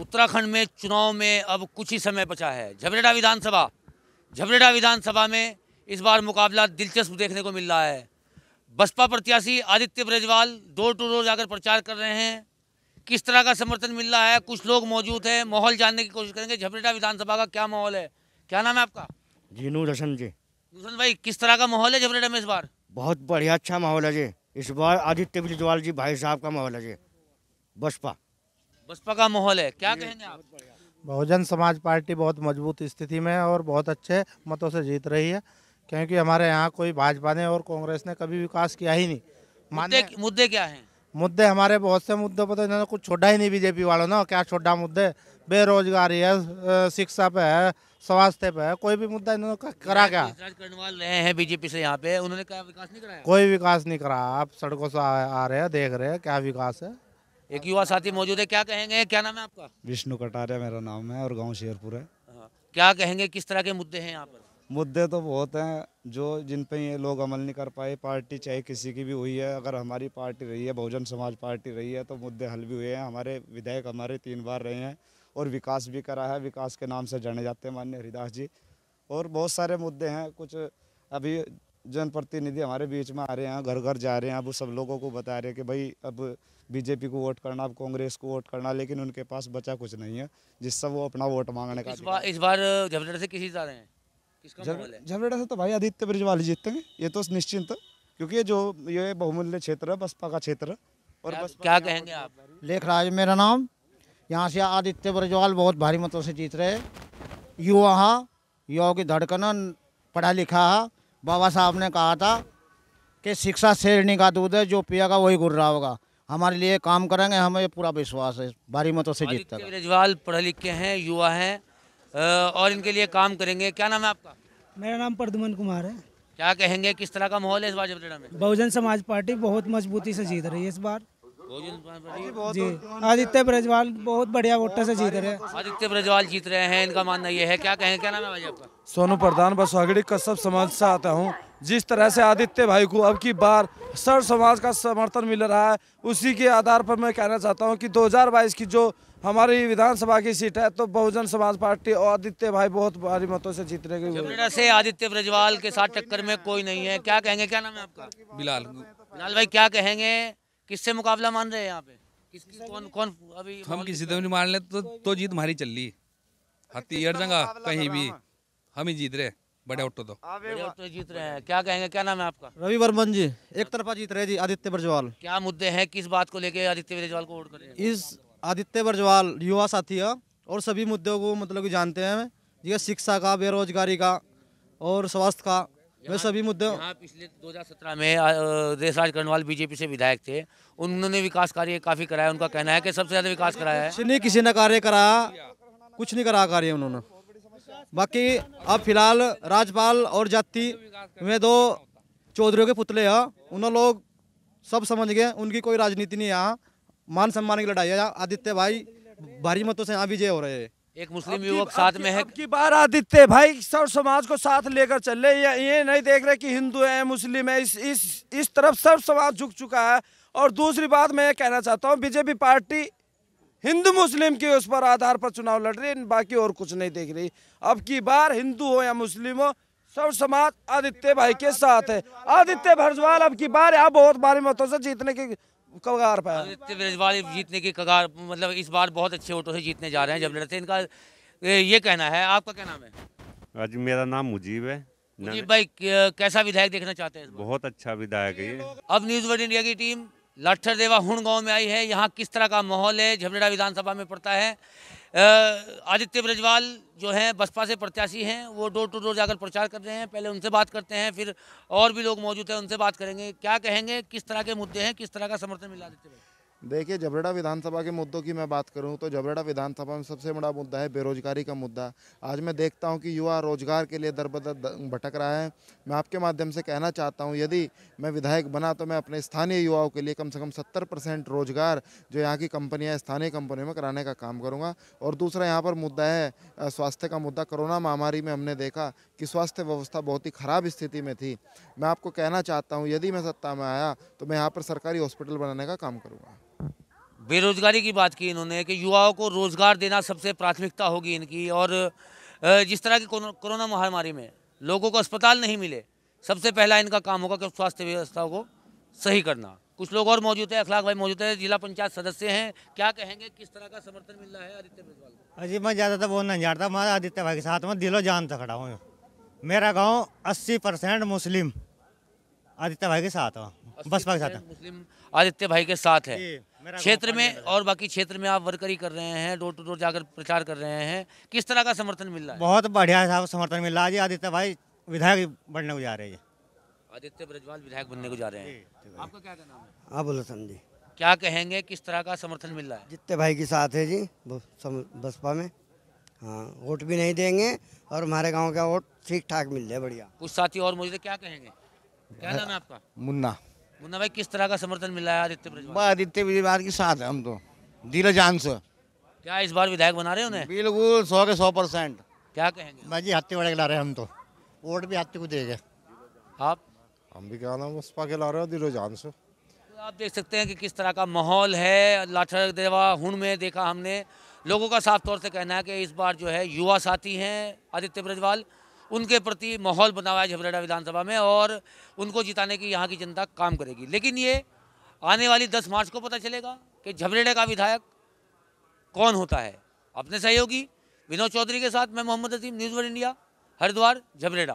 उत्तराखंड में चुनाव में अब कुछ ही समय बचा है झबरेडा विधानसभा झबरेडा विधानसभा में इस बार मुकाबला दिलचस्प देखने को मिल रहा है बसपा प्रत्याशी Aditya Brajwal door to door जाकर प्रचार कर रहे हैं किस तरह का समर्थन मिल रहा है कुछ लोग मौजूद हैं माहौल जानने की कोशिश करेंगे झबरेडा विधानसभा का क्या माहौल है क्या नाम है आपका जीनू रसन जी रसन भाई किस तरह का माहौल है झबरेडा में इस बार बहुत बढ़िया अच्छा माहौल है जी इस बार आदित्य ब्रजवाल जी भाई साहब का माहौल है जी बसपा बसपा का माहौल है क्या कहेंगे आप बहुजन समाज पार्टी बहुत मजबूत स्थिति में है और बहुत अच्छे मतों से जीत रही है क्योंकि हमारे यहाँ कोई भाजपा ने और कांग्रेस ने कभी विकास किया ही नहीं मुद्दे, मुद्दे क्या है मुद्दे हमारे बहुत से मुद्दे पर तो इन्होंने कुछ छोड़ा ही नहीं बीजेपी वालों ने क्या छोटा मुद्दे बेरोजगारी है शिक्षा पे है स्वास्थ्य पे है कोई भी मुद्दा इन्होंने करा क्या कर्णवाल रहे हैं बीजेपी से यहाँ पे उन्होंने क्या विकास नहीं कराया कोई विकास नहीं करा आप सड़कों से आ रहे हैं देख रहे हैं क्या विकास है एक युवा साथी मौजूद है क्या कहेंगे क्या नाम है आपका विष्णु कटारिया मेरा नाम है और गाँव शेरपुर है हाँ। क्या कहेंगे किस तरह के मुद्दे हैं यहाँ पर मुद्दे तो बहुत हैं जो जिन पे ये लोग अमल नहीं कर पाए पार्टी चाहे किसी की भी हुई है अगर हमारी पार्टी रही है बहुजन समाज पार्टी रही है तो मुद्दे हल भी हुए हैं हमारे विधायक हमारे तीन बार रहे हैं और विकास भी करा है विकास के नाम से जाने जाते हैं मान्य हरिदास जी और बहुत सारे मुद्दे हैं कुछ अभी जनप्रतिनिधि हमारे बीच में आ रहे हैं घर घर जा रहे हैं अब सब लोगों को बता रहे हैं कि भाई अब बीजेपी को वोट करना अब कांग्रेस को वोट करना लेकिन उनके पास बचा कुछ नहीं है जिससे वो अपना वोट मांगने का इस बार इस बार झबलेड़ा से किसी जा रहे हैं झबरेडा से तो भाई आदित्य ब्रिजवाल ही जीतेंगे ये तो निश्चिंत क्योंकि जो ये बहुमूल्य क्षेत्र है बसपा का क्षेत्र और बस क्या कहेंगे आप लेखराज मेरा नाम यहाँ से आदित्य ब्रजवाल बहुत भारी मतों से जीत रहे युवा युवाओं की धड़कन पढ़ा लिखा है बाबा साहब ने कहा था कि शिक्षा शेरणी का दूध है जो पिएगा वही गुर्रा होगा हमारे लिए काम करेंगे हमें पूरा विश्वास है भारी मतों से जीतता रजवाल पढ़े लिखे हैं युवा हैं और इनके लिए काम करेंगे क्या नाम है आपका मेरा नाम प्रदुमन कुमार है क्या कहेंगे किस तरह का माहौल है इस बार जबरेड़ा में बहुजन समाज पार्टी बहुत मजबूती से जीत रही है इस बार आदित्य ब्रजवाल बहुत बढ़िया वोटर से जीत रहे हैं आदित्य ब्रजवाल जीत रहे हैं इनका मानना ये है क्या कहें क्या नाम है भाई आपका सोनू प्रधान का सब समाज से आता हूँ जिस तरह से आदित्य भाई को अब की बार सर समाज का समर्थन मिल रहा है उसी के आधार पर मैं कहना चाहता हूँ कि 2022 की जो हमारी विधानसभा की सीट है तो बहुजन समाज पार्टी और आदित्य भाई बहुत भारी मतों से जीत रहे से आदित्य ब्रजवाल के साथ टक्कर में कोई नहीं है क्या कहेंगे क्या नाम है आपका बिलाल बिलाल भाई क्या कहेंगे किससे मुकाबला मान रहे हैं यहाँ पे किसकी कौन कौन अभी हम किसी से मान ले तो तो जीत हमारी चल रही हत्ती हर जगह कहीं भी हम ही जीत रहे बड़े ऑटो तो।, तो जीत रहे हैं क्या कहेंगे क्या नाम है आपका रवि वर्मन जी एक तरफा जीत रहे जी आदित्य बरजवाल क्या मुद्दे हैं किस बात को लेके आदित्य बरजवाल को वोट करें इस आदित्य बरजवाल युवा साथी है और सभी मुद्दों को मतलब जानते हैं ये शिक्षा का बेरोजगारी का और स्वास्थ्य का मैं सभी मुद्दों दो पिछले 2017 में देसराज कर्णवाल बीजेपी से विधायक थे उन्होंने विकास कार्य काफ़ी कराया उनका कहना है कि सबसे ज़्यादा विकास कराया है नहीं किसी ने कार्य कराया कुछ नहीं करा कार्य उन्होंने बाकी अब फिलहाल राज्यपाल और जाति में दो चौधरी के पुतले हैं उन्होंने लोग सब समझ गए उनकी कोई राजनीति नहीं यहाँ मान सम्मान की लड़ाई है आदित्य भाई भारी मतों से यहाँ विजय हो रहे हैं एक मुस्लिम युवक साथ में है की बार आदित्य भाई सर्व समाज को साथ लेकर चल रहे ये, ये नहीं देख रहे कि हिंदू है मुस्लिम है इस इस इस तरफ सर्व समाज झुक चुका है और दूसरी बात मैं ये कहना चाहता हूँ बीजेपी पार्टी हिंदू मुस्लिम के उस पर आधार पर चुनाव लड़ रही है बाकी और कुछ नहीं देख रही अब की बार हिंदू हो या मुस्लिम हो सब समाज आदित्य भाई के साथ है आदित्य भरजवाल अब की बार आप बहुत भारी मतों से जीतने की कगार पर आदित्य ब्रजवाल जीतने की कगार मतलब इस बार बहुत अच्छे वोटों से जीतने जा रहे हैं जब लड़ते इनका ये कहना है आपका क्या नाम है आज मेरा नाम मुजीब है मुजीब भाई कैसा विधायक देखना चाहते हैं बहुत अच्छा विधायक है अब न्यूज वर्ल्ड इंडिया की टीम लाठर देवा हुण गाँव में आई है यहाँ किस तरह का माहौल है झमलेड़ा विधानसभा में पड़ता है आदित्य ब्रजवाल जो हैं बसपा से प्रत्याशी हैं वो डोर टू डोर जाकर प्रचार कर रहे हैं पहले उनसे बात करते हैं फिर और भी लोग मौजूद हैं उनसे बात करेंगे क्या कहेंगे किस तरह के मुद्दे हैं किस तरह का समर्थन मिला आदित्य देखिए जबरेड़ा विधानसभा के मुद्दों की मैं बात करूं तो जबरेड़ा विधानसभा में सबसे बड़ा मुद्दा है बेरोजगारी का मुद्दा आज मैं देखता हूं कि युवा रोजगार के लिए दर बदर भटक रहा है मैं आपके माध्यम से कहना चाहता हूं यदि मैं विधायक बना तो मैं अपने स्थानीय युवाओं के लिए कम से कम सत्तर परसेंट रोजगार जो यहाँ की कंपनियाँ स्थानीय कंपनियों में कराने का काम करूँगा और दूसरा यहाँ पर मुद्दा है स्वास्थ्य का मुद्दा कोरोना महामारी में हमने देखा कि स्वास्थ्य व्यवस्था बहुत ही ख़राब स्थिति में थी मैं आपको कहना चाहता हूँ यदि मैं सत्ता में आया तो मैं यहाँ पर सरकारी हॉस्पिटल बनाने का काम करूँगा बेरोजगारी की बात की इन्होंने कि युवाओं को रोज़गार देना सबसे प्राथमिकता होगी इनकी और जिस तरह की कोरोना महामारी में लोगों को अस्पताल नहीं मिले सबसे पहला इनका काम होगा कि स्वास्थ्य व्यवस्था को सही करना कुछ लोग और मौजूद है अखलाक भाई मौजूद है जिला पंचायत सदस्य हैं क्या कहेंगे किस तरह का समर्थन मिल रहा है आदित्य बेजवाल अजी मैं ज़्यादा तो बोल नहीं जानता मैं आदित्य भाई के साथ में दिलो जान से खड़ा हूँ मेरा गाँव अस्सी परसेंट मुस्लिम आदित्य भाई के साथ बसपा के साथ मुस्लिम आदित्य भाई के साथ है क्षेत्र में और बाकी क्षेत्र में आप वर्करी कर रहे हैं डोर टू डोर जाकर प्रचार कर रहे हैं किस तरह का समर्थन मिल रहा है बहुत बढ़िया साहब समर्थन मिल रहा है आदित्य भाई विधायक बनने को जा रहे हैं आदित्य ब्रजवाल विधायक बनने को जा रहे हैं आपका क्या कहना है हाँ बोलो जी क्या कहेंगे किस तरह का समर्थन मिल रहा है जितने भाई के साथ है जी बसपा में हाँ वोट भी नहीं देंगे और हमारे गाँव का वोट ठीक ठाक मिल जाए बढ़िया कुछ साथी और मुझे क्या कहेंगे क्या नाम है आपका मुन्ना मुन्ना भाई किस तरह का समर्थन मिला है आदित्य ब्रजवाल आदित्य परिवार के साथ है हम तो धीरे जान से क्या इस बार विधायक बना रहे हो उन्हें बिल्कुल सौ के सौ परसेंट क्या कहेंगे भाई जी हाथी वाले खिला रहे हम तो वोट भी हाथी को देगा आप हम भी क्या नाम उसपा खिला रहे हो धीरे जान से तो आप देख सकते हैं कि किस तरह का माहौल है लाठर देवा हुन में देखा हमने लोगों का साफ तौर से कहना है कि इस बार जो है युवा साथी हैं आदित्य ब्रजवाल उनके प्रति माहौल बना हुआ है झबरेड़ा विधानसभा में और उनको जिताने की यहाँ की जनता काम करेगी लेकिन ये आने वाली दस मार्च को पता चलेगा कि झबरेड़ा का विधायक कौन होता है अपने सहयोगी विनोद चौधरी के साथ मैं Mohammad Azeem news one India Haridwar Jhabrera